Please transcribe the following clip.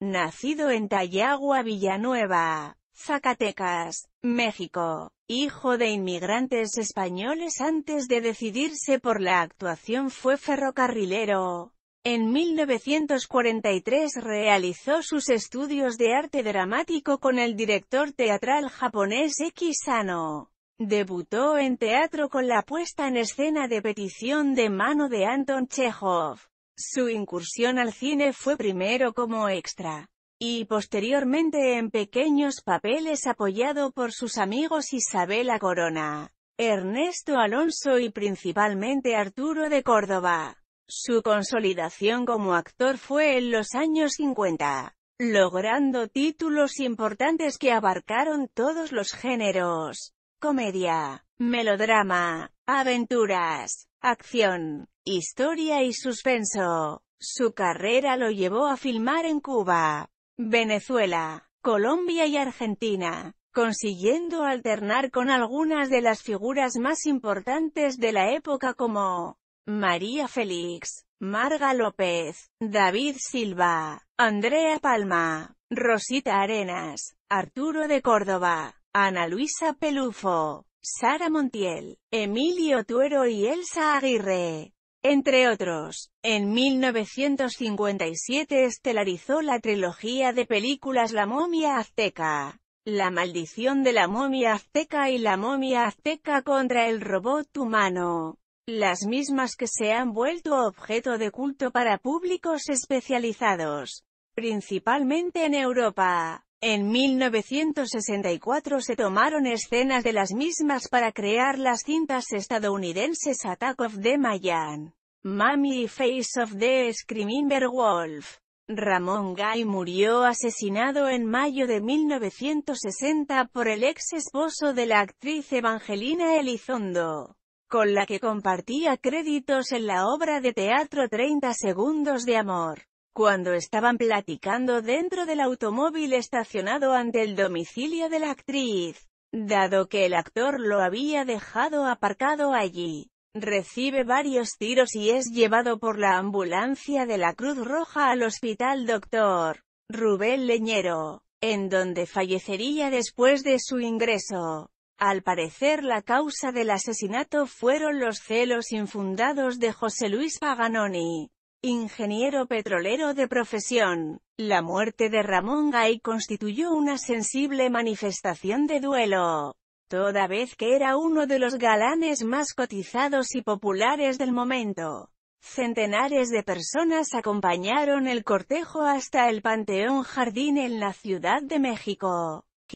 nacido en Tayagua, Villanueva, Zacatecas, México, hijo de inmigrantes españoles antes de decidirse por la actuación fue ferrocarrilero. En 1943 realizó sus estudios de arte dramático con el director teatral japonés Sano. Debutó en teatro con la puesta en escena de petición de mano de Anton Chekhov. Su incursión al cine fue primero como extra, y posteriormente en pequeños papeles apoyado por sus amigos Isabela Corona, Ernesto Alonso y principalmente Arturo de Córdoba. Su consolidación como actor fue en los años 50, logrando títulos importantes que abarcaron todos los géneros, comedia, melodrama, aventuras, acción, historia y suspenso. Su carrera lo llevó a filmar en Cuba, Venezuela, Colombia y Argentina, consiguiendo alternar con algunas de las figuras más importantes de la época como María Félix, Marga López, David Silva, Andrea Palma, Rosita Arenas, Arturo de Córdoba, Ana Luisa Pelufo, Sara Montiel, Emilio Tuero y Elsa Aguirre. Entre otros, en 1957 estelarizó la trilogía de películas La momia azteca, La maldición de la momia azteca y La momia azteca contra el robot humano, las mismas que se han vuelto objeto de culto para públicos especializados, principalmente en Europa. En 1964 se tomaron escenas de las mismas para crear las cintas estadounidenses Attack of the Mayan, Mummy y Face of the Screaming Wolf. Ramón Gay murió asesinado en mayo de 1960 por el ex esposo de la actriz Evangelina Elizondo, con la que compartía créditos en la obra de teatro 30 segundos de amor cuando estaban platicando dentro del automóvil estacionado ante el domicilio de la actriz. Dado que el actor lo había dejado aparcado allí, recibe varios tiros y es llevado por la ambulancia de la Cruz Roja al hospital Doctor Rubén Leñero, en donde fallecería después de su ingreso. Al parecer la causa del asesinato fueron los celos infundados de José Luis Paganoni, Ingeniero petrolero de profesión, la muerte de Ramón Gay constituyó una sensible manifestación de duelo, toda vez que era uno de los galanes más cotizados y populares del momento. Centenares de personas acompañaron el cortejo hasta el Panteón Jardín en la Ciudad de México.